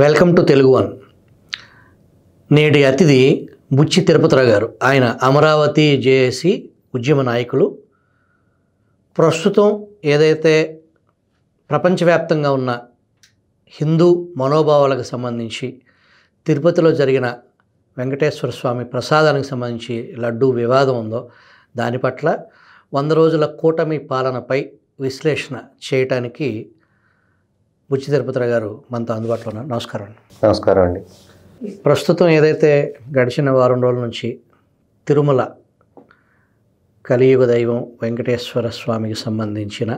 welcome to Telugu one నేటి అతిథి బుచ్చి తిరుపతిరావు గారు ఆయన అమరావతి జేఎసి ఉద్యమ నాయకులు ప్రస్తుతం ఏదైతే ప్రపంచవ్యాప్తంగా ఉన్న హిందూ మనోభావాలకు సంబంధించి తిరుపతిలో జరిగిన వెంకటేశ్వర స్వామి ప్రసాదానికి సంబంధించి లడ్డూ వివాదం ఉందో దాని పట్ల వంద రోజుల కూటమి పాలనపై విశ్లేషణ చేయటానికి బుచ్చి తిరుపతిరావు గారు మనతో అందుబాటులో ఉన్నారు నమస్కారం నమస్కారం అండి ప్రస్తుతం ఏదైతే గడిచిన వారం రోజుల నుంచి తిరుమల కలియుగ దైవం వెంకటేశ్వర స్వామికి సంబంధించిన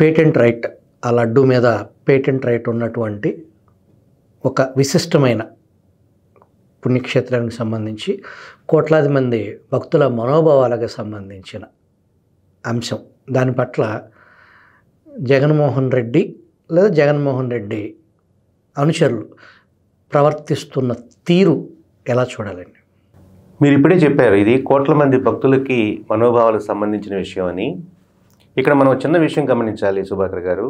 పేటెంట్ రైట్ ఆ లడ్డు మీద పేటెంట్ రైట్ ఉన్నటువంటి ఒక విశిష్టమైన పుణ్యక్షేత్రానికి సంబంధించి కోట్లాది మంది భక్తుల మనోభావాలకు సంబంధించిన అంశం దాని పట్ల జగన్మోహన్ రెడ్డి లేదా జగన్మోహన్ రెడ్డి అనుచరులు ప్రవర్తిస్తున్న తీరు ఎలా చూడాలండి మీరు ఇప్పుడే చెప్పారు ఇది కోట్ల మంది భక్తులకి మనోభావాలకు సంబంధించిన విషయం అని ఇక్కడ మనం చిన్న విషయం గమనించాలి సుభాకర్ గారు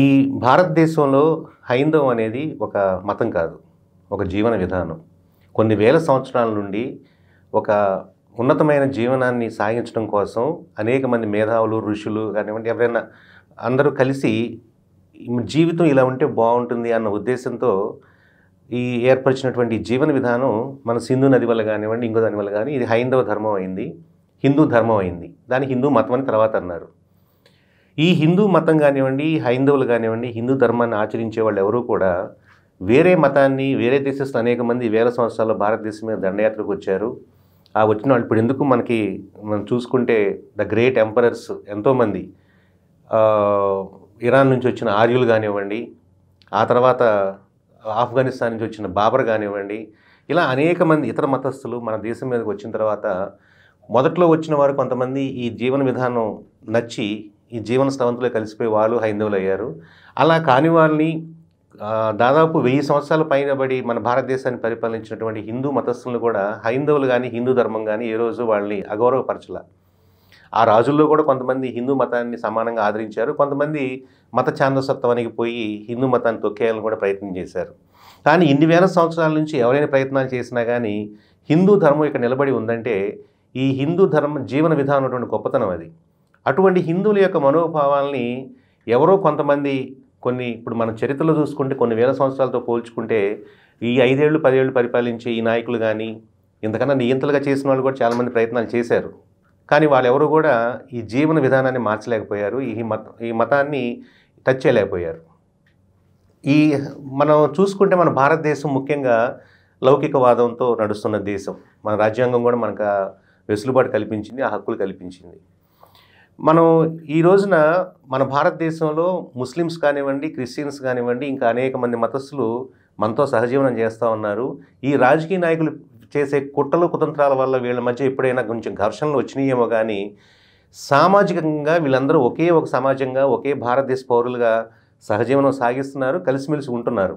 ఈ భారతదేశంలో హైందవం అనేది ఒక మతం కాదు ఒక జీవన విధానం కొన్ని వేల సంవత్సరాల నుండి ఒక ఉన్నతమైన జీవనాన్ని సాగించడం కోసం అనేక మంది మేధావులు ఋషులు కానివ్వండి ఎవరైనా అందరూ కలిసి జీవితం ఇలా ఉంటే బాగుంటుంది అన్న ఉద్దేశంతో ఈ ఏర్పరిచినటువంటి జీవన విధానం మన సింధు నది వల్ల కానివ్వండి ఇంకో దాని వల్ల కానీ ఇది హైందవ ధర్మం అయింది హిందూ ధర్మం అయింది దాని హిందూ మతం అని తర్వాత అన్నారు ఈ హిందూ మతం కానివ్వండి హైందవులు కానివ్వండి హిందూ ధర్మాన్ని ఆచరించే వాళ్ళు ఎవరూ కూడా వేరే మతాన్ని వేరే దేశస్థ అనేక మంది వేల సంవత్సరాల్లో భారతదేశం మీద దండయాత్రకు వచ్చారు ఆ వచ్చిన వాళ్ళు ఇప్పుడు ఎందుకు మనకి మనం చూసుకుంటే ద గ్రేట్ ఎంపరర్స్ ఎంతోమంది ఇరాన్ నుంచి వచ్చిన ఆర్యులు కానివ్వండి ఆ తర్వాత ఆఫ్ఘనిస్తాన్ నుంచి వచ్చిన బాబర్ కానివ్వండి ఇలా అనేక మంది ఇతర మతస్థులు మన దేశం మీదకి వచ్చిన తర్వాత మొదట్లో వచ్చిన వారు కొంతమంది ఈ జీవన విధానం నచ్చి ఈ జీవన స్రవంతులు కలిసిపోయి వాళ్ళు హైందవులు అయ్యారు అలా కాని వాళ్ళని దాదాపు వెయ్యి సంవత్సరాల పైన బడి మన భారతదేశాన్ని పరిపాలించినటువంటి హిందూ మతస్థులను కూడా హైందవులు కానీ హిందూ ధర్మం కానీ ఏ రోజు వాళ్ళని అగౌరవపరచల ఆ రాజుల్లో కూడా కొంతమంది హిందూ మతాన్ని సమానంగా ఆదరించారు కొంతమంది మత ఛాందసత్వానికి పోయి హిందూ మతాన్ని తొక్కేయాలని కూడా ప్రయత్నం చేశారు కానీ ఇన్ని వేల సంవత్సరాల నుంచి ఎవరైనా ప్రయత్నాలు చేసినా కానీ హిందూ ధర్మం ఇక్కడ నిలబడి ఉందంటే ఈ హిందూ ధర్మ జీవన విధానం గొప్పతనం అది అటువంటి హిందువుల యొక్క మనోభావాల్ని ఎవరో కొంతమంది కొన్ని ఇప్పుడు మన చరిత్రలో చూసుకుంటే కొన్ని వేల సంవత్సరాలతో పోల్చుకుంటే ఈ ఐదేళ్ళు పదేళ్ళు పరిపాలించే ఈ నాయకులు కానీ ఇంతకన్నా నియంతలుగా చేసిన వాళ్ళు కూడా చాలామంది ప్రయత్నాలు చేశారు కానీ వాళ్ళెవరూ కూడా ఈ జీవన విధానాన్ని మార్చలేకపోయారు ఈ మత ఈ మతాన్ని టచ్ చేయలేకపోయారు ఈ మనం చూసుకుంటే మన భారతదేశం ముఖ్యంగా లౌకికవాదంతో నడుస్తున్న దేశం మన రాజ్యాంగం కూడా మనకు వెసులుబాటు కల్పించింది ఆ హక్కులు కల్పించింది మనం ఈ రోజున మన భారతదేశంలో ముస్లిమ్స్ కానివ్వండి క్రిస్టియన్స్ కానివ్వండి ఇంకా అనేక మంది మతస్థులు మనతో సహజీవనం చేస్తూ ఉన్నారు ఈ రాజకీయ నాయకులు చేసే కుట్రలు కుతంత్రాల వల్ల వీళ్ళ మధ్య ఎప్పుడైనా కొంచెం ఘర్షణలు వచ్చినాయేమో కానీ సామాజికంగా వీళ్ళందరూ ఒకే ఒక సమాజంగా ఒకే భారతదేశ పౌరులుగా సహజీవనం సాగిస్తున్నారు కలిసిమెలిసి ఉంటున్నారు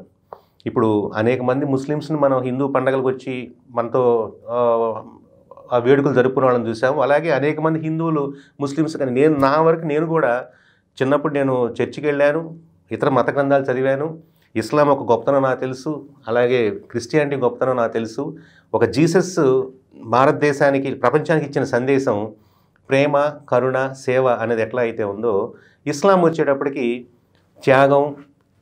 ఇప్పుడు అనేక మంది ముస్లిమ్స్ని మనం హిందూ పండగలకు వచ్చి మనతో ఆ వేడుకలు జరుపుకునే వాళ్ళని చూసాము అలాగే అనేక మంది హిందువులు ముస్లిమ్స్ కానీ నేను నా వరకు నేను కూడా చిన్నప్పుడు నేను చర్చికి వెళ్ళాను ఇతర మత గ్రంథాలు చదివాను ఇస్లాం ఒక గొప్పతనం నాకు తెలుసు అలాగే క్రిస్టియానిటీ గొప్పతనం నాకు తెలుసు ఒక జీసస్ భారతదేశానికి ప్రపంచానికి ఇచ్చిన సందేశం ప్రేమ కరుణ సేవ అనేది ఎట్లా అయితే ఉందో ఇస్లాం వచ్చేటప్పటికి త్యాగం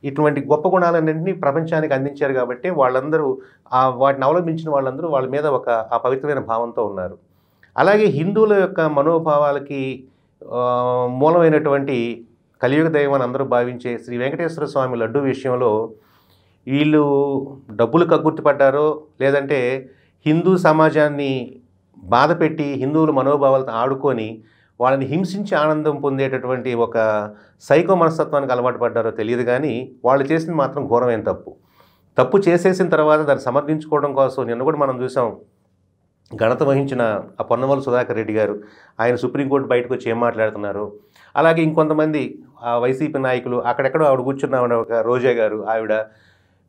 ఇటువంటి గొప్ప గుణాలన్నింటినీ ప్రపంచానికి అందించారు కాబట్టి వాళ్ళందరూ ఆ వాటిని అవలంబించిన వాళ్ళందరూ వాళ్ళ మీద ఒక ఆ పవిత్రమైన భావంతో ఉన్నారు అలాగే హిందువుల యొక్క మనోభావాలకి మూలమైనటువంటి కలియుగ దైవం అందరూ భావించే శ్రీ వెంకటేశ్వర స్వామి లడ్డు విషయంలో వీళ్ళు డబ్బులు కగ్గుర్తిపడ్డారో లేదంటే హిందూ సమాజాన్ని బాధపెట్టి హిందువుల మనోభావాలతో ఆడుకొని వాళ్ళని హింసించి ఆనందం పొందేటటువంటి ఒక సైకో మనస్తత్వానికి అలవాటు పడ్డారో తెలియదు కానీ వాళ్ళు చేసింది మాత్రం ఘోరమైన తప్పు తప్పు చేసేసిన తర్వాత దాన్ని సమర్థించుకోవడం కోసం నిన్న కూడా మనం చూసాం ఘనత వహించిన ఆ పొన్నవల్లి సుధాకర్ రెడ్డి గారు ఆయన సుప్రీంకోర్టు బయటకు వచ్చి ఏం మాట్లాడుతున్నారు అలాగే ఇంకొంతమంది వైసీపీ నాయకులు అక్కడెక్కడో ఆవిడ కూర్చున్న ఒక రోజా గారు ఆవిడ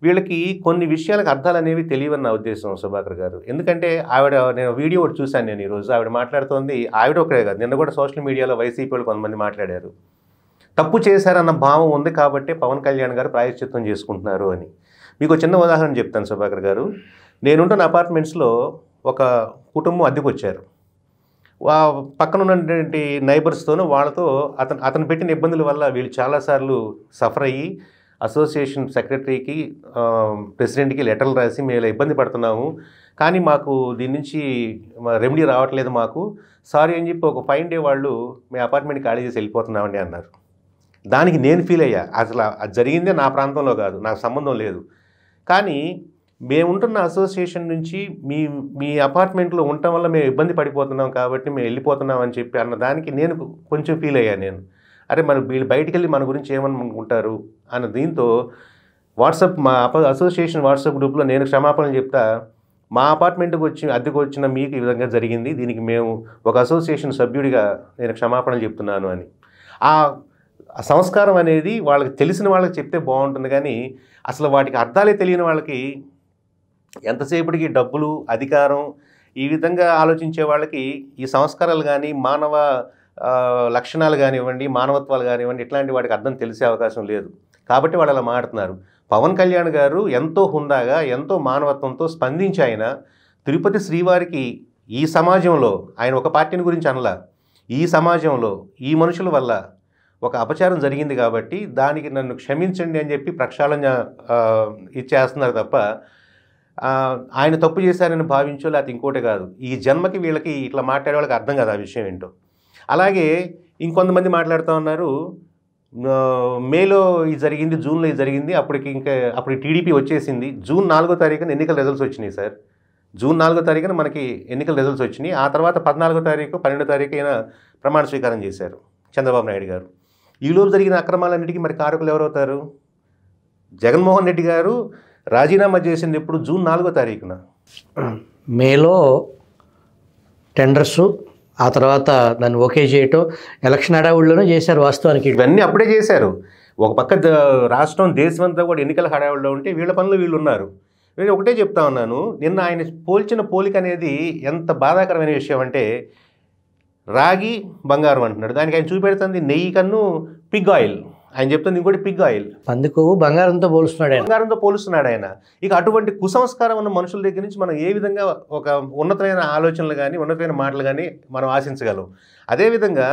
వీళ్ళకి కొన్ని విషయాలకు అర్థాలు అనేవి తెలియవన్న నా ఉద్దేశం సుభాకర్ గారు ఎందుకంటే ఆవిడ నేను వీడియో ఒకటి చూశాను నేను ఈరోజు ఆవిడ మాట్లాడుతోంది ఆవిడ ఒకరే కాదు నిన్న కూడా సోషల్ మీడియాలో వైసీపీ వాళ్ళు కొంతమంది మాట్లాడారు తప్పు చేశారన్న భావం ఉంది కాబట్టి పవన్ కళ్యాణ్ గారు ప్రాయశ్చిత్తం చేసుకుంటున్నారు అని మీకు చిన్న ఉదాహరణ చెప్తాను సుభాకర్ గారు నేనుంటున్న అపార్ట్మెంట్స్లో ఒక కుటుంబం అద్దెకొచ్చారు వా పక్కన ఉన్నటువంటి నైబర్స్తోనూ వాళ్ళతో అతను అతను పెట్టిన ఇబ్బందుల వల్ల వీళ్ళు చాలాసార్లు సఫర్ అయ్యి అసోసియేషన్ సెక్రటరీకి ప్రెసిడెంట్కి లెటర్లు రాసి మేము ఇబ్బంది పడుతున్నాము కానీ మాకు దీని నుంచి రెమెడీ రావట్లేదు మాకు సారీ అని చెప్పి ఒక ఫైవ్ డే వాళ్ళు మీ అపార్ట్మెంట్ ఖాళీ చేసి వెళ్ళిపోతున్నామండి అన్నారు దానికి నేను ఫీల్ అయ్యా అసలు అది జరిగిందే నా ప్రాంతంలో కాదు నాకు సంబంధం లేదు కానీ మేముంటున్న అసోసియేషన్ నుంచి మీ మీ అపార్ట్మెంట్లో ఉండటం వల్ల మేము ఇబ్బంది పడిపోతున్నాం కాబట్టి మేము వెళ్ళిపోతున్నాం అని చెప్పి అన్న దానికి నేను కొంచెం ఫీల్ అయ్యాను నేను అరే మనకు వీళ్ళు బయటికి వెళ్ళి మన గురించి ఏమనుకుంటారు అని దీంతో వాట్సాప్ మా అసోసియేషన్ వాట్సాప్ గ్రూప్లో నేను క్షమాపణలు చెప్తా మా అపార్ట్మెంట్కి వచ్చి అద్దెకు వచ్చిన మీకు ఈ విధంగా జరిగింది దీనికి మేము ఒక అసోసియేషన్ సభ్యుడిగా నేను క్షమాపణలు చెప్తున్నాను అని ఆ సంస్కారం అనేది వాళ్ళకి తెలిసిన వాళ్ళకి చెప్తే బాగుంటుంది కానీ అసలు వాటికి అర్థాలే తెలియని వాళ్ళకి ఎంతసేపటికి డబ్బులు అధికారం ఈ విధంగా ఆలోచించే వాళ్ళకి ఈ సంస్కారాలు కానీ మానవ లక్షణాలు కానివ్వండి మానవత్వాలు కానివ్వండి ఇట్లాంటి వాటికి అర్థం తెలిసే అవకాశం లేదు కాబట్టి వాళ్ళు అలా మాట్లాడుతున్నారు పవన్ కళ్యాణ్ గారు ఎంతో హుందాగా ఎంతో మానవత్వంతో స్పందించి ఆయన తిరుపతి శ్రీవారికి ఈ సమాజంలో ఆయన ఒక పార్టీని గురించి అనలా ఈ సమాజంలో ఈ మనుషుల వల్ల ఒక అపచారం జరిగింది కాబట్టి దానికి నన్ను క్షమించండి అని చెప్పి ప్రక్షాళన ఇచ్చేస్తున్నారు తప్ప ఆయన తప్పు చేశారని భావించో లేకపోతే ఇంకోటి కాదు ఈ జన్మకి వీళ్ళకి ఇట్లా మాట్లాడే వాళ్ళకి అర్థం కాదు ఆ విషయం ఏంటో అలాగే ఇంకొంతమంది మాట్లాడుతూ ఉన్నారు మేలో ఇది జరిగింది జూన్లో ఇది జరిగింది అప్పటికి ఇంకా అప్పుడు టీడీపీ వచ్చేసింది జూన్ నాలుగో తారీఖున ఎన్నికల రిజల్ట్స్ వచ్చినాయి సార్ జూన్ నాలుగో తారీఖున మనకి ఎన్నికల రిజల్ట్స్ వచ్చినాయి ఆ తర్వాత పద్నాలుగో తారీఖు పన్నెండో తారీఖు అయినా ప్రమాణ స్వీకారం చేశారు చంద్రబాబు నాయుడు గారు ఈలోపు జరిగిన అక్రమాలన్నిటికీ మరి కారకులు ఎవరవుతారు జగన్మోహన్ రెడ్డి గారు రాజీనామా చేసింది ఎప్పుడు జూన్ నాలుగో తారీఖున మేలో టెండర్సు ఆ తర్వాత దాన్ని ఓకే చేయటం ఎలక్షన్ హడావుడిలోనే చేశారు వాస్తవానికి ఇవన్నీ అప్పుడే చేశారు ఒక పక్క రాష్ట్రం దేశమంతా కూడా ఎన్నికల హడావుడిలో ఉంటే వీళ్ళ పనులు వీళ్ళు ఉన్నారు నేను ఒకటే చెప్తా ఉన్నాను నిన్న ఆయన పోల్చిన పోలిక అనేది ఎంత బాధాకరమైన విషయం అంటే రాగి బంగారం అంటున్నాడు దానికి ఆయన చూపెడుతుంది నెయ్యి కన్ను పిగ్ ఆయిల్ ఆయన చెప్తుంది ఇంకోటి పిగ్ ఆయిల్ అందుకు బంగారంతో పోలుస్తున్నాడు బంగారంతో పోలుస్తున్నాడు ఆయన ఇక అటువంటి కుసంస్కారం ఉన్న మనుషుల దగ్గర నుంచి మనం ఏ విధంగా ఒక ఉన్నతమైన ఆలోచనలు కానీ ఉన్నతమైన మాటలు కానీ మనం ఆశించగలం అదేవిధంగా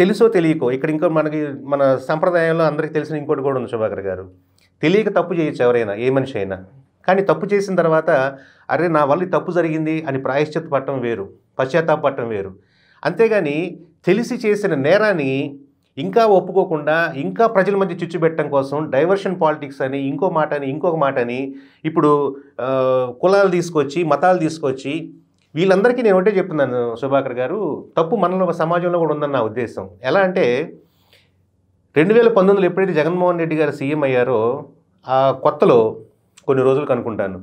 తెలుసో తెలియకో ఇక్కడ ఇంకో మనకి మన సంప్రదాయంలో అందరికీ తెలిసిన ఇంకోటి కూడా ఉంది శుభాకర్ గారు తెలియక తప్పు చేయొచ్చు ఎవరైనా ఏ మనిషి అయినా కానీ తప్పు చేసిన తర్వాత అరే నా వల్ల తప్పు జరిగింది అని ప్రాయశ్చిత్త పట్టడం వేరు పశ్చాత్తాప పట్టడం వేరు అంతేగాని తెలిసి చేసిన నేరాన్ని ఇంకా ఒప్పుకోకుండా ఇంకా ప్రజల మధ్య చిచ్చు పెట్టడం కోసం డైవర్షన్ పాలిటిక్స్ అని ఇంకో మాట అని ఇంకొక మాట అని ఇప్పుడు కులాలు తీసుకొచ్చి మతాలు తీసుకొచ్చి వీళ్ళందరికీ నేను ఒకటే చెప్తున్నాను సుభాకర్ గారు తప్పు మనలో ఒక సమాజంలో కూడా ఉందని నా ఉద్దేశం ఎలా అంటే రెండు వేల పంతొమ్మిదిలో ఎప్పుడైతే జగన్మోహన్ రెడ్డి గారు సీఎం అయ్యారో ఆ కొత్తలో కొన్ని రోజులు కనుక్కుంటాను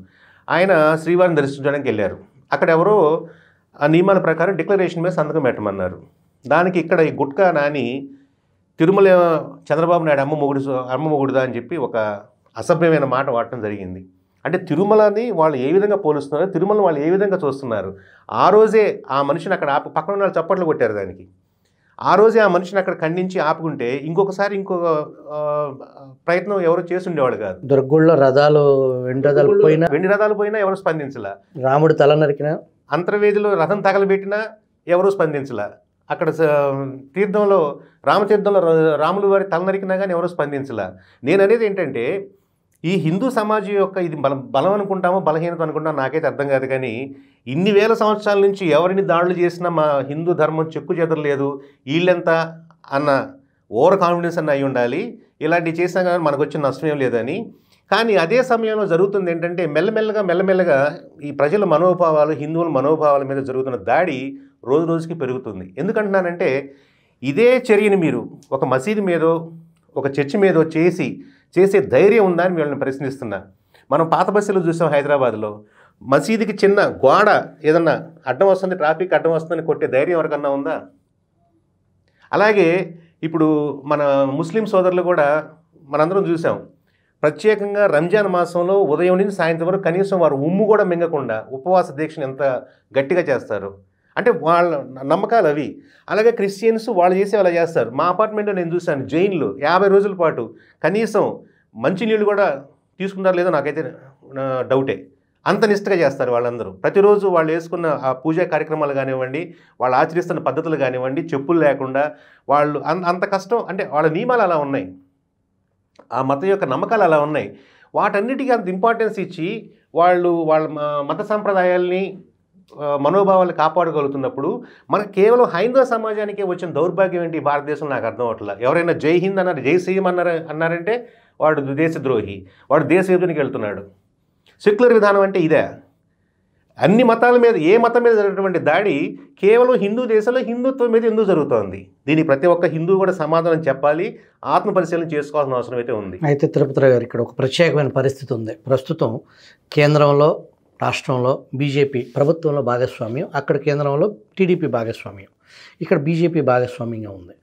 ఆయన శ్రీవారిని దర్శించడానికి వెళ్ళారు అక్కడ ఎవరో ఆ నియమాల ప్రకారం డిక్లరేషన్ మీద సంతకం పెట్టమన్నారు దానికి ఇక్కడ ఈ గుట్కా నాని తిరుమల చంద్రబాబు నాయుడు అమ్మ మొగుడు అమ్మ మొగుడుదా అని చెప్పి ఒక అసభ్యమైన మాట వాడటం జరిగింది అంటే తిరుమలని వాళ్ళు ఏ విధంగా పోలుస్తున్నారు తిరుమలని వాళ్ళు ఏ విధంగా చూస్తున్నారు ఆ రోజే ఆ మనిషిని అక్కడ ఆపు పక్కన ఉన్న వాళ్ళు చప్పట్లు కొట్టారు దానికి ఆ రోజే ఆ మనిషిని అక్కడ ఖండించి ఆపుకుంటే ఇంకొకసారి ఇంకొక ప్రయత్నం ఎవరు చేసుండేవాడు కాదు దుర్గుళ్ళ రథాలు వెండి రథాలు పోయినా వెండి రథాలు పోయినా ఎవరు స్పందించలా రాముడు తల నరికినా అంతర్వేదిలో రథం తగలబెట్టినా ఎవరు స్పందించలే అక్కడ తీర్థంలో రామతీర్థంలో రాములు వారి తల నరికినా కానీ ఎవరో స్పందించలా నేను అనేది ఏంటంటే ఈ హిందూ సమాజం యొక్క ఇది బలం బలం అనుకుంటామో బలహీనత అనుకుంటామో నాకైతే అర్థం కాదు కానీ ఇన్ని వేల సంవత్సరాల నుంచి ఎవరిని దాడులు చేసినా మా హిందూ ధర్మం చెక్కు చెదరలేదు వీళ్ళెంత అన్న ఓవర్ కాన్ఫిడెన్స్ అన్న అయి ఉండాలి ఇలాంటివి చేసినా కానీ మనకు వచ్చిన నష్టం ఏం లేదని కానీ అదే సమయంలో జరుగుతుంది ఏంటంటే మెల్లమెల్లగా మెల్లమెల్లగా ఈ ప్రజల మనోభావాలు హిందువుల మనోభావాల మీద జరుగుతున్న దాడి రోజు రోజుకి పెరుగుతుంది ఎందుకంటున్నానంటే ఇదే చర్యని మీరు ఒక మసీదు మీదో ఒక చర్చి మీదో చేసి చేసే ధైర్యం ఉందా అని మిమ్మల్ని ప్రశ్నిస్తున్నా మనం పాత బస్సులు చూసాం హైదరాబాద్లో మసీదుకి చిన్న గోడ ఏదన్నా అడ్డం వస్తుంది ట్రాఫిక్ అడ్డం వస్తుందని కొట్టే ధైర్యం ఎవరికన్నా ఉందా అలాగే ఇప్పుడు మన ముస్లిం సోదరులు కూడా మనందరం చూసాం ప్రత్యేకంగా రంజాన్ మాసంలో ఉదయం నుంచి సాయంత్రం వరకు కనీసం వారు ఉమ్ము కూడా మింగకుండా ఉపవాస దీక్షను ఎంత గట్టిగా చేస్తారు అంటే వాళ్ళ నమ్మకాలు అవి అలాగే క్రిస్టియన్స్ వాళ్ళు చేసే అలా చేస్తారు మా అపార్ట్మెంట్లో నేను చూశాను జైన్లు యాభై రోజుల పాటు కనీసం మంచినీళ్ళు కూడా తీసుకుంటారు లేదో నాకైతే డౌటే అంత నిష్టగా చేస్తారు వాళ్ళందరూ ప్రతిరోజు వాళ్ళు వేసుకున్న ఆ పూజా కార్యక్రమాలు కానివ్వండి వాళ్ళు ఆచరిస్తున్న పద్ధతులు కానివ్వండి చెప్పులు లేకుండా వాళ్ళు అంత కష్టం అంటే వాళ్ళ నియమాలు అలా ఉన్నాయి ఆ మతం యొక్క నమ్మకాలు అలా ఉన్నాయి వాటన్నిటికీ అంత ఇంపార్టెన్స్ ఇచ్చి వాళ్ళు వాళ్ళ మత సంప్రదాయాల్ని మనోభావాలు కాపాడగలుగుతున్నప్పుడు మనకు కేవలం హైందవ సమాజానికే వచ్చిన దౌర్భాగ్యం ఏంటి భారతదేశం నాకు అర్థం అవట్లా ఎవరైనా జై హింద్ అన్నారు జై సీఎం అన్నారు అన్నారంటే వాడు దేశద్రోహి వాడు దేశ వెళ్తున్నాడు సెక్యులర్ విధానం అంటే ఇదే అన్ని మతాల మీద ఏ మతం మీద జరిగినటువంటి దాడి కేవలం హిందూ దేశంలో హిందుత్వం మీద ఎందుకు జరుగుతోంది దీని ప్రతి ఒక్క హిందూ కూడా సమాధానం చెప్పాలి ఆత్మ పరిశీలన చేసుకోవాల్సిన అవసరం అయితే ఉంది అయితే తిరుపతి గారు ఇక్కడ ఒక ప్రత్యేకమైన పరిస్థితి ఉంది ప్రస్తుతం కేంద్రంలో రాష్ట్రంలో బీజేపీ ప్రభుత్వంలో భాగస్వామ్యం అక్కడ కేంద్రంలో టీడీపీ భాగస్వామ్యం ఇక్కడ బీజేపీ భాగస్వామ్యంగా ఉంది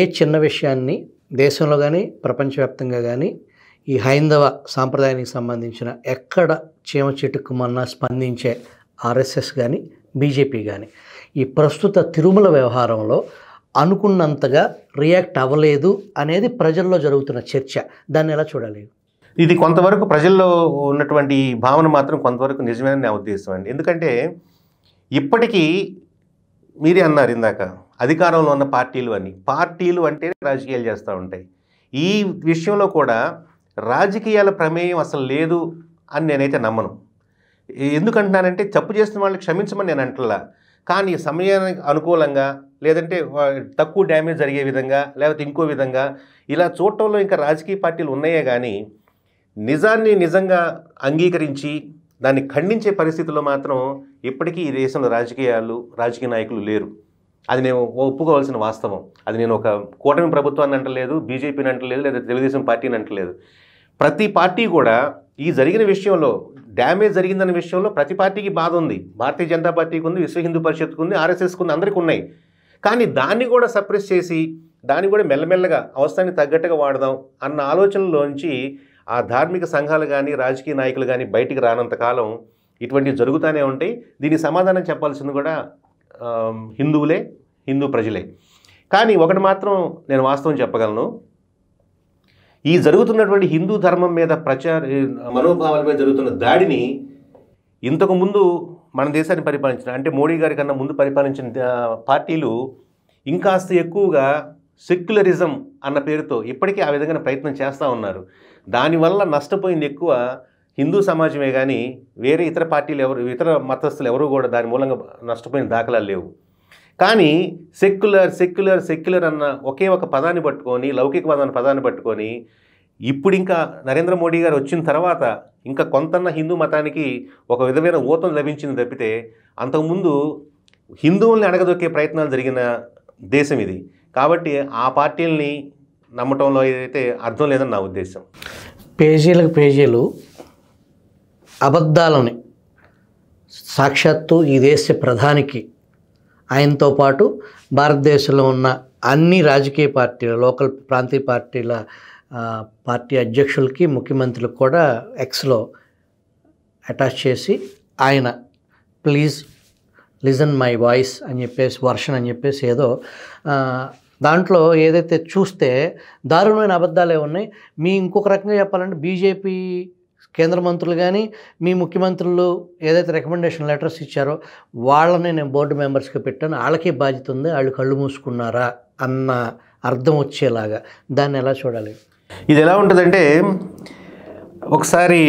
ఏ చిన్న విషయాన్ని దేశంలో కానీ ప్రపంచవ్యాప్తంగా కానీ ఈ హైందవ సాంప్రదాయానికి సంబంధించిన ఎక్కడ చీమ చెట్టుకుమన్నా స్పందించే ఆర్ఎస్ఎస్ కానీ బీజేపీ కానీ ఈ ప్రస్తుత తిరుమల వ్యవహారంలో అనుకున్నంతగా రియాక్ట్ అవ్వలేదు అనేది ప్రజల్లో జరుగుతున్న చర్చ దాన్ని ఎలా చూడాలి ఇది కొంతవరకు ప్రజల్లో ఉన్నటువంటి భావన మాత్రం కొంతవరకు నిజమైన నా ఉద్దేశం అండి ఎందుకంటే ఇప్పటికీ మీరే అన్నారు ఇందాక అధికారంలో ఉన్న పార్టీలు అని పార్టీలు అంటే రాజకీయాలు చేస్తూ ఉంటాయి ఈ విషయంలో కూడా రాజకీయాల ప్రమేయం అసలు లేదు అని నేనైతే నమ్మను ఎందుకంటున్నానంటే తప్పు చేసిన వాళ్ళని క్షమించమని నేను అంటలా కానీ సమయానికి అనుకూలంగా లేదంటే తక్కువ డ్యామేజ్ జరిగే విధంగా లేకపోతే ఇంకో విధంగా ఇలా చూడటంలో ఇంకా రాజకీయ పార్టీలు ఉన్నాయే కానీ నిజాన్ని నిజంగా అంగీకరించి దాన్ని ఖండించే పరిస్థితుల్లో మాత్రం ఇప్పటికీ ఈ దేశంలో రాజకీయాలు రాజకీయ నాయకులు లేరు అది నేను ఒప్పుకోవాల్సిన వాస్తవం అది నేను ఒక కూటమి ప్రభుత్వాన్ని అంటలేదు బీజేపీని అంటలేదు లేదా తెలుగుదేశం పార్టీని అంటలేదు ప్రతి పార్టీ కూడా ఈ జరిగిన విషయంలో డ్యామేజ్ జరిగిందనే విషయంలో ప్రతి పార్టీకి బాధ ఉంది భారతీయ జనతా పార్టీకి ఉంది విశ్వ హిందూ పరిషత్కు ఉంది ఆర్ఎస్ఎస్కు ఉంది అందరికీ ఉన్నాయి కానీ దాన్ని కూడా సప్రెస్ చేసి దాన్ని కూడా మెల్లమెల్లగా అవసరానికి తగ్గట్టుగా వాడదాం అన్న ఆలోచనలోంచి ఆ ధార్మిక సంఘాలు కానీ రాజకీయ నాయకులు కానీ బయటికి రానంత కాలం ఇటువంటివి జరుగుతూనే ఉంటాయి దీనికి సమాధానం చెప్పాల్సింది కూడా హిందువులే హిందూ ప్రజలే కానీ ఒకటి మాత్రం నేను వాస్తవం చెప్పగలను ఈ జరుగుతున్నటువంటి హిందూ ధర్మం మీద ప్రచార మనోభావాల మీద జరుగుతున్న దాడిని ఇంతకు ముందు మన దేశాన్ని పరిపాలించిన అంటే మోడీ గారి కన్నా ముందు పరిపాలించిన పార్టీలు ఇంకాస్త ఎక్కువగా సెక్యులరిజం అన్న పేరుతో ఇప్పటికీ ఆ విధంగా ప్రయత్నం చేస్తూ ఉన్నారు దానివల్ల నష్టపోయింది ఎక్కువ హిందూ సమాజమే కానీ వేరే ఇతర పార్టీలు ఎవరు ఇతర మతస్థులు ఎవరు కూడా దాని మూలంగా నష్టపోయిన దాఖలాలు లేవు కానీ సెక్యులర్ సెక్యులర్ సెక్యులర్ అన్న ఒకే ఒక పదాన్ని పట్టుకొని లౌకికవాదాన్ని పదాన్ని పట్టుకొని ఇప్పుడు ఇంకా నరేంద్ర మోడీ గారు వచ్చిన తర్వాత ఇంకా కొంతన్న హిందూ మతానికి ఒక విధమైన ఊతం లభించింది తప్పితే అంతకుముందు హిందువుల్ని అడగదొక్కే ప్రయత్నాలు జరిగిన దేశం ఇది కాబట్టి ఆ పార్టీలని నమ్మటంలో అయితే అర్థం లేదని నా ఉద్దేశం పేజీలకు పేజీలు అబద్ధాలని సాక్షాత్తు ఈ దేశ ప్రధానికి ఆయనతో పాటు భారతదేశంలో ఉన్న అన్ని రాజకీయ పార్టీల లోకల్ ప్రాంతీయ పార్టీల పార్టీ అధ్యక్షులకి ముఖ్యమంత్రులకు కూడా ఎక్స్లో అటాచ్ చేసి ఆయన ప్లీజ్ లిజన్ మై వాయిస్ అని చెప్పేసి వర్షన్ అని చెప్పేసి ఏదో దాంట్లో ఏదైతే చూస్తే దారుణమైన అబద్ధాలే ఉన్నాయి మీ ఇంకొక రకంగా చెప్పాలంటే బీజేపీ కేంద్ర మంత్రులు కానీ మీ ముఖ్యమంత్రులు ఏదైతే రికమెండేషన్ లెటర్స్ ఇచ్చారో వాళ్ళని నేను బోర్డు మెంబర్స్కి పెట్టాను వాళ్ళకే బాధ్యత ఉంది వాళ్ళు కళ్ళు మూసుకున్నారా అన్న అర్థం వచ్చేలాగా దాన్ని ఎలా చూడాలి ఇది ఎలా ఉంటుందంటే ఒకసారి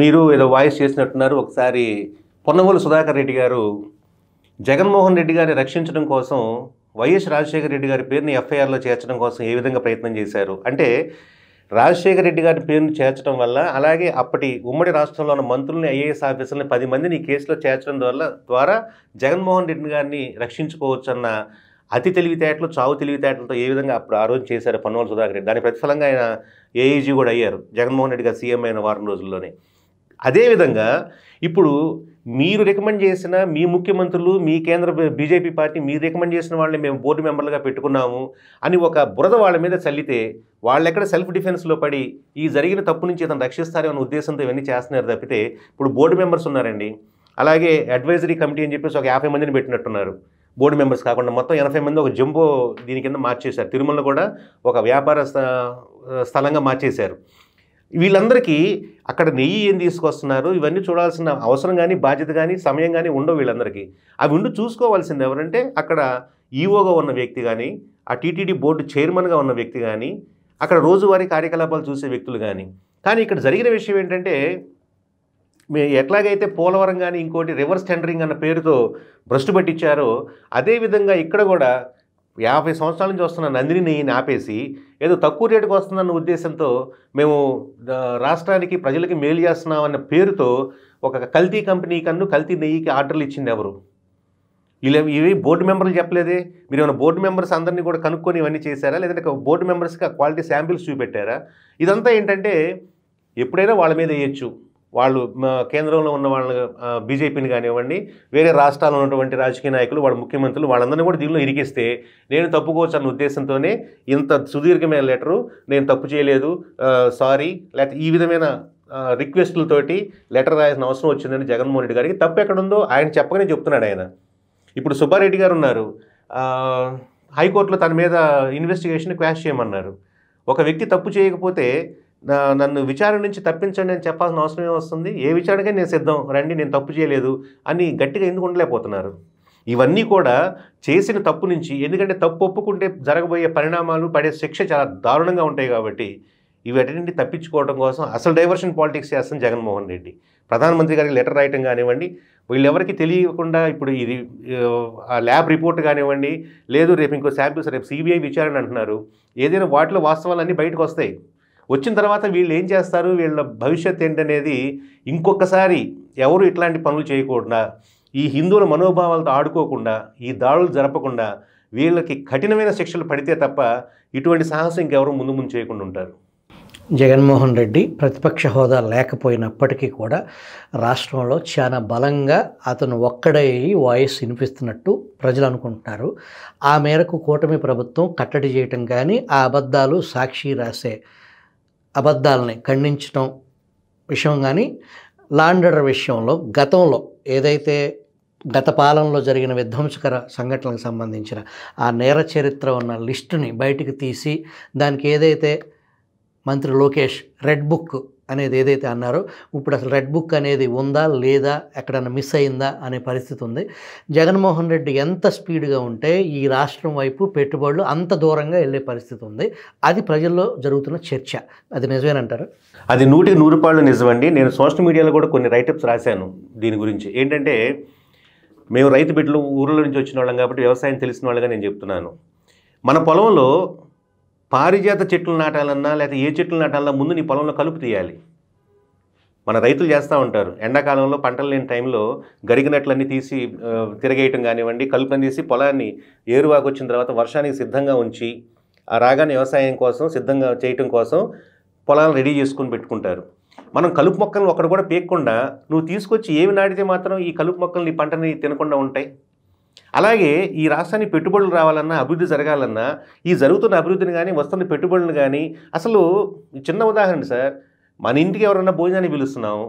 మీరు ఏదో వాయిస్ చేసినట్టున్నారు ఒకసారి పొన్నవోలు సుధాకర్ రెడ్డి గారు జగన్మోహన్ రెడ్డి గారిని రక్షించడం కోసం వైఎస్ రాజశేఖర రెడ్డి గారి పేరుని ఎఫ్ఐఆర్లో చేర్చడం కోసం ఏ విధంగా ప్రయత్నం చేశారు అంటే రాజశేఖర రెడ్డి గారి పేరును చేర్చడం వల్ల అలాగే అప్పటి ఉమ్మడి రాష్ట్రంలో ఉన్న మంత్రుల్ని ఐఏఎస్ ఆఫీసర్ని పది మందిని ఈ కేసులో చేర్చడం వల్ల ద్వారా జగన్మోహన్ రెడ్డి గారిని రక్షించుకోవచ్చు అన్న అతి తెలివితేటలు చావు తెలివితేటలతో ఏ విధంగా అప్పుడు ఆ రోజు చేశారు పన్నోలు సుధాకర్ రెడ్డి దాని ప్రతిఫలంగా ఆయన ఏఐజీ కూడా అయ్యారు జగన్మోహన్ రెడ్డి గారు సీఎం అయిన వారం రోజుల్లోనే అదేవిధంగా ఇప్పుడు మీరు రికమెండ్ చేసిన మీ ముఖ్యమంత్రులు మీ కేంద్ర బీజేపీ పార్టీ మీరు రికమెండ్ చేసిన వాళ్ళని మేము బోర్డు మెంబర్లుగా పెట్టుకున్నాము అని ఒక బురద వాళ్ళ మీద చల్లితే వాళ్ళెక్కడ సెల్ఫ్ డిఫెన్స్లో పడి ఈ జరిగిన తప్పు నుంచి ఇతను అనే ఉద్దేశంతో ఇవన్నీ చేస్తున్నారు తప్పితే ఇప్పుడు బోర్డు మెంబర్స్ ఉన్నారండి అలాగే అడ్వైజరీ కమిటీ అని చెప్పేసి ఒక యాభై మందిని పెట్టినట్టున్నారు బోర్డు మెంబర్స్ కాకుండా మొత్తం ఎనభై మంది ఒక జంబో దీని కింద మార్చేశారు తిరుమల కూడా ఒక వ్యాపార స్థలంగా మార్చేశారు వీళ్ళందరికీ అక్కడ నెయ్యి ఏం తీసుకొస్తున్నారు ఇవన్నీ చూడాల్సిన అవసరం కానీ బాధ్యత కానీ సమయం కానీ ఉండవు వీళ్ళందరికీ అవి ఉండి చూసుకోవాల్సింది ఎవరంటే అక్కడ ఈఓగా ఉన్న వ్యక్తి కానీ ఆ టీటీడీ బోర్డు చైర్మన్గా ఉన్న వ్యక్తి కానీ అక్కడ రోజువారీ కార్యకలాపాలు చూసే వ్యక్తులు కానీ కానీ ఇక్కడ జరిగిన విషయం ఏంటంటే ఎట్లాగైతే పోలవరం కానీ ఇంకోటి రివర్స్ టెండరింగ్ అన్న పేరుతో భ్రష్టు పట్టించారో అదేవిధంగా ఇక్కడ కూడా యాభై సంవత్సరాల నుంచి వస్తున్న నందిని నెయ్యిని ఆపేసి ఏదో తక్కువ రేటుకు వస్తుందన్న ఉద్దేశంతో మేము రాష్ట్రానికి ప్రజలకి మేలు చేస్తున్నాం పేరుతో ఒక కల్తీ కంపెనీ కన్ను కల్తీ నెయ్యికి ఆర్డర్లు ఇచ్చింది ఎవరు ఇలా ఇవి బోర్డు మెంబర్లు చెప్పలేదే మీరు ఏమైనా బోర్డు మెంబర్స్ అందరినీ కూడా కనుక్కొని ఇవన్నీ చేశారా లేదంటే బోర్డు మెంబర్స్కి ఆ క్వాలిటీ శాంపిల్స్ చూపెట్టారా ఇదంతా ఏంటంటే ఎప్పుడైనా వాళ్ళ మీద వేయచ్చు వాళ్ళు కేంద్రంలో ఉన్న వాళ్ళని బీజేపీని కానివ్వండి వేరే రాష్ట్రాల్లో ఉన్నటువంటి రాజకీయ నాయకులు వాళ్ళ ముఖ్యమంత్రులు వాళ్ళందరినీ కూడా దీనిలో ఇరికిస్తే నేను తప్పుకోవచ్చు అన్న ఉద్దేశంతోనే ఇంత సుదీర్ఘమైన లెటరు నేను తప్పు చేయలేదు సారీ లేకపోతే ఈ విధమైన రిక్వెస్టులతోటి లెటర్ రాయాల్సిన అవసరం వచ్చిందని జగన్మోహన్ రెడ్డి గారికి తప్పు ఎక్కడుందో ఆయన చెప్పకనే చెప్తున్నాడు ఆయన ఇప్పుడు సుబ్బారెడ్డి గారు ఉన్నారు హైకోర్టులో తన మీద ఇన్వెస్టిగేషన్ క్వాష్ చేయమన్నారు ఒక వ్యక్తి తప్పు చేయకపోతే నన్ను విచారణ నుంచి తప్పించండి అని చెప్పాల్సిన అవసరం వస్తుంది ఏ విచారణకే నేను సిద్ధం రండి నేను తప్పు చేయలేదు అని గట్టిగా ఎందుకు ఉండలేకపోతున్నారు ఇవన్నీ కూడా చేసిన తప్పు నుంచి ఎందుకంటే తప్పు ఒప్పుకుంటే జరగబోయే పరిణామాలు పడే శిక్ష చాలా దారుణంగా ఉంటాయి కాబట్టి ఇవన్నీ తప్పించుకోవడం కోసం అసలు డైవర్షన్ పాలిటిక్స్ చేస్తాం జగన్మోహన్ రెడ్డి ప్రధానమంత్రి గారికి లెటర్ రాయటం కానివ్వండి వీళ్ళెవరికి తెలియకుండా ఇప్పుడు ఇది ల్యాబ్ రిపోర్ట్ కానివ్వండి లేదు రేపు ఇంకో శాంపిల్స్ రేపు సిబిఐ విచారణ అంటున్నారు ఏదైనా వాటిలో వాస్తవాలన్నీ బయటకు వస్తాయి వచ్చిన తర్వాత వీళ్ళు ఏం చేస్తారు వీళ్ళ భవిష్యత్ ఏంటనేది ఇంకొకసారి ఎవరు ఇట్లాంటి పనులు చేయకుండా ఈ హిందువుల మనోభావాలతో ఆడుకోకుండా ఈ దాడులు జరపకుండా వీళ్ళకి కఠినమైన శిక్షలు పడితే తప్ప ఇటువంటి సాహసం ఇంకెవరు ముందు ముందు చేయకుండా ఉంటారు జగన్మోహన్ రెడ్డి ప్రతిపక్ష హోదా లేకపోయినప్పటికీ కూడా రాష్ట్రంలో చాలా బలంగా అతను ఒక్కడే వాయిస్ వినిపిస్తున్నట్టు ప్రజలు అనుకుంటున్నారు ఆ మేరకు కూటమి ప్రభుత్వం కట్టడి చేయటం కానీ ఆ అబద్ధాలు సాక్షి రాసే అబద్ధాలని ఖండించడం విషయం కానీ లాండర్ విషయంలో గతంలో ఏదైతే గత పాలనలో జరిగిన విధ్వంసకర సంఘటనలకు సంబంధించిన ఆ నేర చరిత్ర ఉన్న లిస్టుని బయటకు తీసి దానికి ఏదైతే మంత్రి లోకేష్ రెడ్ బుక్ అనేది ఏదైతే అన్నారో ఇప్పుడు అసలు రెడ్ బుక్ అనేది ఉందా లేదా ఎక్కడన్నా మిస్ అయిందా అనే పరిస్థితి ఉంది జగన్మోహన్ రెడ్డి ఎంత స్పీడ్గా ఉంటే ఈ రాష్ట్రం వైపు పెట్టుబడులు అంత దూరంగా వెళ్ళే పరిస్థితి ఉంది అది ప్రజల్లో జరుగుతున్న చర్చ అది నిజమేనంటారు అది నూటికి నూరు రూపాయలు నిజమండి నేను సోషల్ మీడియాలో కూడా కొన్ని రైటప్స్ రాశాను దీని గురించి ఏంటంటే మేము రైతు బిడ్డలు ఊర్ల నుంచి వచ్చిన వాళ్ళం కాబట్టి వ్యవసాయం తెలిసిన వాళ్ళుగా నేను చెప్తున్నాను మన పొలంలో పారిజాత చెట్లు నాటాలన్నా లేకపోతే ఏ చెట్లు నాటాలన్నా ముందు నీ పొలంలో కలుపు తీయాలి మన రైతులు చేస్తూ ఉంటారు ఎండాకాలంలో పంటలు లేని టైంలో గరిగినట్లన్నీ తీసి తిరగేయటం కానివ్వండి కలుపుని తీసి పొలాన్ని ఏరువాకు వచ్చిన తర్వాత వర్షానికి సిద్ధంగా ఉంచి ఆ రాగాన్ని వ్యవసాయం కోసం సిద్ధంగా చేయటం కోసం పొలాలను రెడీ చేసుకుని పెట్టుకుంటారు మనం కలుపు మొక్కలను ఒకటి కూడా పీక్కుండా నువ్వు తీసుకొచ్చి ఏవి నాటితే మాత్రం ఈ కలుపు మొక్కలు నీ పంటని తినకుండా ఉంటాయి అలాగే ఈ రాష్ట్రానికి పెట్టుబడులు రావాలన్నా అభివృద్ధి జరగాలన్నా ఈ జరుగుతున్న అభివృద్ధిని కానీ వస్తున్న పెట్టుబడులను కానీ అసలు చిన్న ఉదాహరణ సార్ మన ఇంటికి ఎవరన్నా భోజనానికి పిలుస్తున్నాము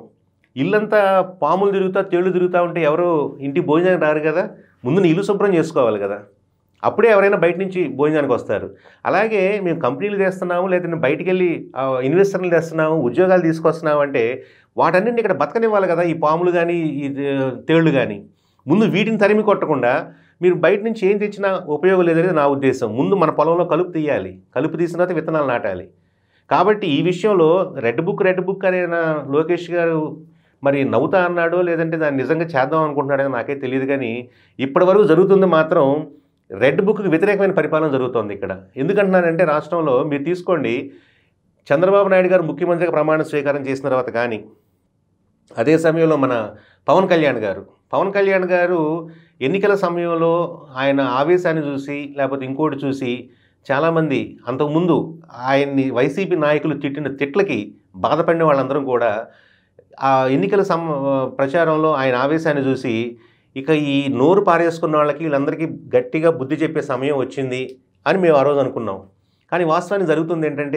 ఇల్లంతా పాములు తిరుగుతా తేళ్లు తిరుగుతూ ఉంటే ఎవరు ఇంటి భోజనానికి రారు కదా ముందు నీ ఇల్లు శుభ్రం చేసుకోవాలి కదా అప్పుడే ఎవరైనా బయట నుంచి భోజనానికి వస్తారు అలాగే మేము కంపెనీలు తెస్తున్నాము లేదంటే బయటికి వెళ్ళి ఇన్వెస్టర్లు తెస్తున్నాము ఉద్యోగాలు తీసుకొస్తున్నాము అంటే వాటన్నింటినీ ఇక్కడ బతకనివ్వాలి కదా ఈ పాములు కానీ ఈ తేళ్లు కానీ ముందు వీటిని తరిమి కొట్టకుండా మీరు బయట నుంచి ఏం తెచ్చినా ఉపయోగం లేదనేది నా ఉద్దేశం ముందు మన పొలంలో కలుపు తీయాలి కలుపు తీసిన తర్వాత విత్తనాలు నాటాలి కాబట్టి ఈ విషయంలో రెడ్ బుక్ రెడ్ బుక్ అనే లోకేష్ గారు మరి నవ్వుతా అన్నాడో లేదంటే దాన్ని నిజంగా చేద్దాం అనుకుంటున్నాడో నాకే తెలియదు కానీ ఇప్పటివరకు జరుగుతుంది మాత్రం రెడ్ బుక్కి వ్యతిరేకమైన పరిపాలన జరుగుతోంది ఇక్కడ ఎందుకంటున్నానంటే రాష్ట్రంలో మీరు తీసుకోండి చంద్రబాబు నాయుడు గారు ముఖ్యమంత్రిగా ప్రమాణ స్వీకారం చేసిన తర్వాత కానీ అదే సమయంలో మన పవన్ కళ్యాణ్ గారు పవన్ కళ్యాణ్ గారు ఎన్నికల సమయంలో ఆయన ఆవేశాన్ని చూసి లేకపోతే ఇంకోటి చూసి చాలామంది అంతకుముందు ఆయన్ని వైసీపీ నాయకులు తిట్టిన తిట్లకి బాధపడిన వాళ్ళందరం కూడా ఆ ఎన్నికల సమ ప్రచారంలో ఆయన ఆవేశాన్ని చూసి ఇక ఈ నోరు పారేసుకున్న వాళ్ళకి వీళ్ళందరికీ గట్టిగా బుద్ధి చెప్పే సమయం వచ్చింది అని మేము ఆ రోజు అనుకున్నాం కానీ వాస్తవానికి జరుగుతుంది ఏంటంటే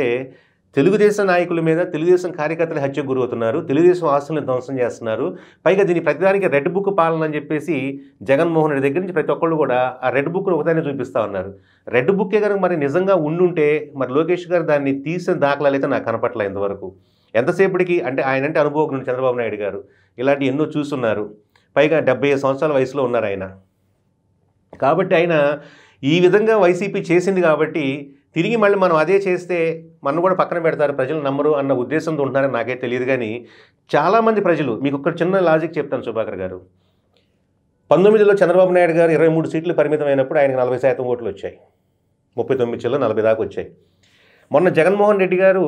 తెలుగుదేశం నాయకుల మీద తెలుగుదేశం కార్యకర్తలు హత్యకు గురవుతున్నారు తెలుగుదేశం ఆస్తులను ధ్వంసం చేస్తున్నారు పైగా దీని ప్రతిదానికి రెడ్ బుక్ పాలన అని చెప్పేసి జగన్మోహన్ రెడ్డి దగ్గర నుంచి ప్రతి ఒక్కళ్ళు కూడా ఆ రెడ్ బుక్ను ఒకదాన్ని చూపిస్తూ ఉన్నారు రెడ్ బుక్కే కనుక మరి నిజంగా ఉండుంటే మరి లోకేష్ గారు దాన్ని తీసిన దాఖలాలు అయితే నాకు కనపట్లేదు ఇంతవరకు ఎంతసేపటికి అంటే ఆయన అంటే అనుభవం చంద్రబాబు నాయుడు గారు ఇలాంటి ఎన్నో చూస్తున్నారు పైగా డెబ్బై సంవత్సరాల వయసులో ఉన్నారు ఆయన కాబట్టి ఆయన ఈ విధంగా వైసీపీ చేసింది కాబట్టి తిరిగి మళ్ళీ మనం అదే చేస్తే మనం కూడా పక్కన పెడతారు ప్రజలు నమ్మరు అన్న ఉద్దేశంతో ఉంటున్నారని నాకే తెలియదు కానీ చాలామంది ప్రజలు మీకు ఒక చిన్న లాజిక్ చెప్తాను సుభాకర్ గారు పంతొమ్మిదిలో చంద్రబాబు నాయుడు గారు ఇరవై మూడు సీట్లు పరిమితమైనప్పుడు ఆయనకు నలభై శాతం ఓట్లు వచ్చాయి ముప్పై తొమ్మిది సీట్లు నలభై దాకా వచ్చాయి మొన్న జగన్మోహన్ రెడ్డి గారు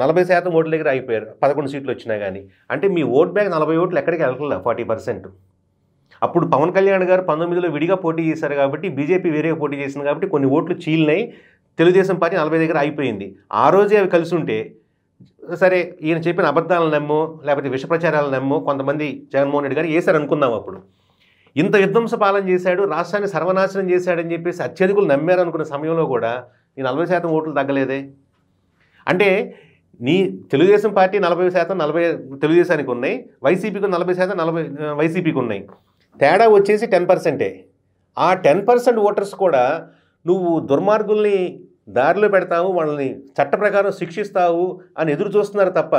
నలభై శాతం ఓట్ల దగ్గర అయిపోయారు పదకొండు సీట్లు వచ్చినా కానీ అంటే మీ ఓట్ బ్యాంక్ నలభై ఓట్లు ఎక్కడికి వెళ్ళట్లేదు ఫార్టీ పర్సెంట్ అప్పుడు పవన్ కళ్యాణ్ గారు పంతొమ్మిదిలో విడిగా పోటీ చేశారు కాబట్టి బీజేపీ వేరేగా పోటీ చేసింది కాబట్టి కొన్ని ఓట్లు చీలినాయి తెలుగుదేశం పార్టీ నలభై దగ్గర అయిపోయింది ఆ రోజే అవి కలిసి ఉంటే సరే ఈయన చెప్పిన అబద్ధాలను నమ్ము లేకపోతే విషప్రచారాలను నమ్ము కొంతమంది జగన్మోహన్ రెడ్డి గారు వేశారు అనుకుందాం అప్పుడు ఇంత విధ్వంస పాలన చేశాడు రాష్ట్రాన్ని సర్వనాశనం చేశాడని చెప్పేసి అత్యధికులు నమ్మారు అనుకున్న సమయంలో కూడా ఈ నలభై శాతం ఓట్లు తగ్గలేదే అంటే నీ తెలుగుదేశం పార్టీ నలభై శాతం నలభై తెలుగుదేశానికి ఉన్నాయి వైసీపీకి నలభై శాతం నలభై వైసీపీకి ఉన్నాయి తేడా వచ్చేసి టెన్ పర్సెంటే ఆ టెన్ పర్సెంట్ ఓటర్స్ కూడా నువ్వు దుర్మార్గుల్ని దారిలో పెడతావు వాళ్ళని చట్ట ప్రకారం శిక్షిస్తావు అని ఎదురు చూస్తున్నారు తప్ప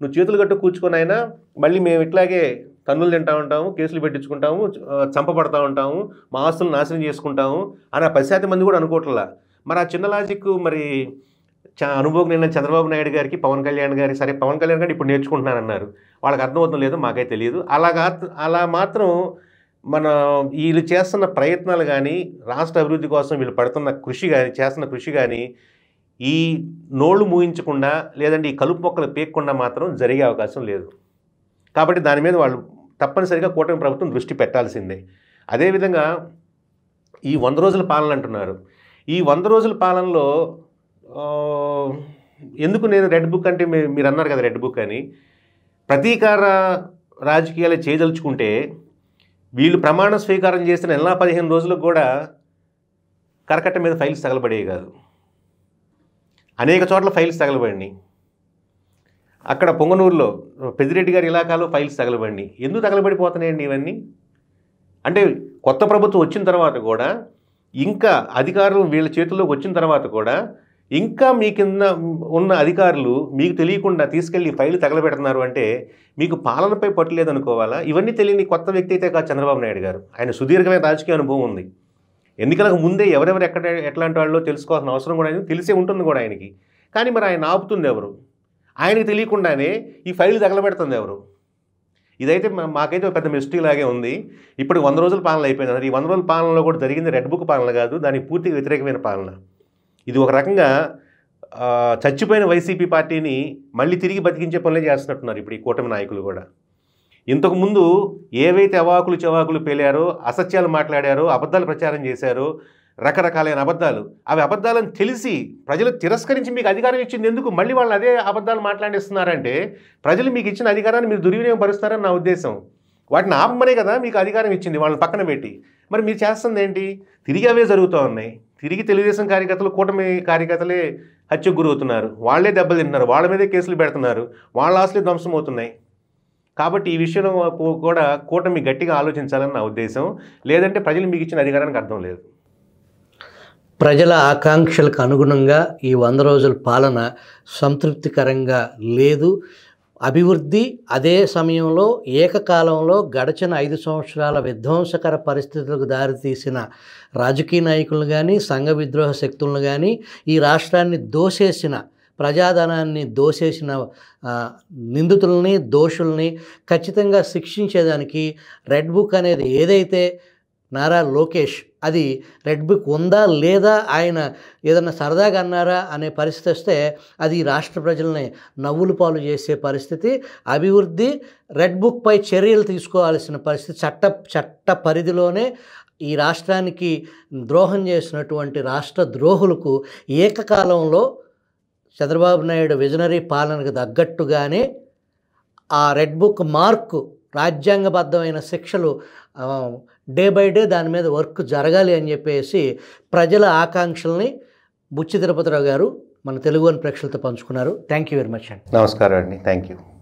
నువ్వు చేతులు కట్టు కూర్చుకొని అయినా మళ్ళీ మేము ఇట్లాగే తన్నులు తింటూ ఉంటాము కేసులు పెట్టించుకుంటాము చంపబడతా ఉంటాము మా ఆస్తులు నాశనం చేసుకుంటాము అని ఆ పది శాతం మంది కూడా అనుకోవట్లా మరి ఆ చిన్న లాజిక్ మరి అనుభవం నిన్న చంద్రబాబు నాయుడు గారికి పవన్ కళ్యాణ్ గారికి సరే పవన్ కళ్యాణ్ గారు ఇప్పుడు నేర్చుకుంటున్నారన్నారు వాళ్ళకి అర్థమవుతుంది లేదు మాకైతే తెలియదు అలాగా అలా మాత్రం మన వీళ్ళు చేస్తున్న ప్రయత్నాలు కానీ రాష్ట్ర అభివృద్ధి కోసం వీళ్ళు పడుతున్న కృషి కానీ చేస్తున్న కృషి కానీ ఈ నోళ్లు మూయించకుండా లేదంటే ఈ కలుపు మొక్కలు పీక్కుండా మాత్రం జరిగే అవకాశం లేదు కాబట్టి దాని మీద వాళ్ళు తప్పనిసరిగా కూటమి ప్రభుత్వం దృష్టి పెట్టాల్సిందే అదేవిధంగా ఈ వంద రోజుల పాలన అంటున్నారు ఈ వంద రోజుల పాలనలో ఎందుకు నేను రెడ్ బుక్ అంటే మీరు అన్నారు కదా రెడ్ బుక్ అని ప్రతీకార రాజకీయాలు చేయదలుచుకుంటే వీళ్ళు ప్రమాణ స్వీకారం చేసిన నెల పదిహేను రోజులకు కూడా కరకట్ట మీద ఫైల్స్ తగలబడేవి కాదు అనేక చోట్ల ఫైల్స్ తగలబడినాయి అక్కడ పొంగనూరులో పెద్దిరెడ్డి గారి ఇలాకాలో ఫైల్స్ తగలబడినాయి ఎందుకు తగలబడిపోతున్నాయండి ఇవన్నీ అంటే కొత్త ప్రభుత్వం వచ్చిన తర్వాత కూడా ఇంకా అధికారులు వీళ్ళ చేతుల్లోకి వచ్చిన తర్వాత కూడా ఇంకా మీ కింద ఉన్న అధికారులు మీకు తెలియకుండా తీసుకెళ్లి ఫైల్ తగలబెడుతున్నారు అంటే మీకు పాలనపై పట్టలేదనుకోవాలా ఇవన్నీ తెలియని కొత్త వ్యక్తి అయితే కాదు చంద్రబాబు నాయుడు గారు ఆయన సుదీర్ఘమైన రాజకీయ అనుభవం ఉంది ఎన్నికలకు ముందే ఎవరెవరు ఎక్కడ ఎట్లాంటి వాళ్ళో తెలుసుకోవాల్సిన అవసరం కూడా ఆయన తెలిసే ఉంటుంది కూడా ఆయనకి కానీ మరి ఆయన ఆపుతుంది ఎవరు ఆయనకు తెలియకుండానే ఈ ఫైల్ తగలబెడుతుంది ఎవరు ఇదైతే మాకైతే పెద్ద మిస్టేక్ లాగే ఉంది ఇప్పుడు వంద రోజుల పాలన అయిపోయింది ఈ వంద రోజుల పాలనలో కూడా జరిగింది రెడ్ బుక్ పాలన కాదు దానికి పూర్తిగా వ్యతిరేకమైన పాలన ఇది ఒక రకంగా చచ్చిపోయిన వైసీపీ పార్టీని మళ్ళీ తిరిగి బతికించే పనులే చేస్తున్నట్టున్నారు ఇప్పుడు ఈ కూటమి నాయకులు కూడా ఇంతకుముందు ఏవైతే అవాకులు చవాకులు పేలారో అసత్యాలు మాట్లాడారో అబద్ధాలు ప్రచారం చేశారో రకరకాలైన అబద్ధాలు అవి అబద్ధాలను తెలిసి ప్రజలు తిరస్కరించి మీకు అధికారం ఇచ్చింది ఎందుకు మళ్ళీ వాళ్ళు అదే అబద్ధాలు మాట్లాడిస్తున్నారంటే ప్రజలు మీకు ఇచ్చిన అధికారాన్ని మీరు దుర్వినియోగం నా ఉద్దేశం వాటిని ఆపమనే కదా మీకు అధికారం ఇచ్చింది వాళ్ళని పక్కన పెట్టి మరి మీరు చేస్తుంది ఏంటి తిరిగి అవే జరుగుతూ ఉన్నాయి తిరిగి తెలుగుదేశం కార్యకర్తలు కూటమి కార్యకర్తలే హత్యకు గురవుతున్నారు వాళ్లే దెబ్బలు వాళ్ళ మీదే కేసులు పెడుతున్నారు వాళ్ళ ఆస్తులే ధ్వంసం అవుతున్నాయి కాబట్టి ఈ విషయం కూడా కూటమి గట్టిగా ఆలోచించాలని నా ఉద్దేశం లేదంటే ప్రజలు మీకు ఇచ్చిన అధికారానికి అర్థం లేదు ప్రజల ఆకాంక్షలకు అనుగుణంగా ఈ వంద రోజుల పాలన సంతృప్తికరంగా లేదు అభివృద్ధి అదే సమయంలో ఏకకాలంలో గడచిన ఐదు సంవత్సరాల విధ్వంసకర పరిస్థితులకు దారితీసిన రాజకీయ నాయకులను కానీ సంఘ విద్రోహ శక్తులను కానీ ఈ రాష్ట్రాన్ని దోసేసిన ప్రజాధనాన్ని దోసేసిన నిందితుల్ని దోషుల్ని ఖచ్చితంగా శిక్షించేదానికి రెడ్ బుక్ అనేది ఏదైతే నారా లోకేష్ అది రెడ్ బుక్ ఉందా లేదా ఆయన ఏదన్నా సరదాగా అన్నారా అనే పరిస్థితి వస్తే అది రాష్ట్ర ప్రజల్ని నవ్వులు పాలు చేసే పరిస్థితి అభివృద్ధి రెడ్ బుక్పై చర్యలు తీసుకోవాల్సిన పరిస్థితి చట్ట చట్ట పరిధిలోనే ఈ రాష్ట్రానికి ద్రోహం చేసినటువంటి రాష్ట్ర ద్రోహులకు ఏకకాలంలో చంద్రబాబు నాయుడు విజనరీ పాలనకు తగ్గట్టుగానే ఆ రెడ్ బుక్ మార్కు రాజ్యాంగబద్ధమైన శిక్షలు డే బై డే దాని మీద వర్క్ జరగాలి అని చెప్పేసి ప్రజల ఆకాంక్షల్ని బుచ్చి తిరుపతిరావు గారు మన తెలుగు అని ప్రేక్షకులతో పంచుకున్నారు థ్యాంక్ యూ వెరీ మచ్ అండి నమస్కారం అండి థ్యాంక్ యూ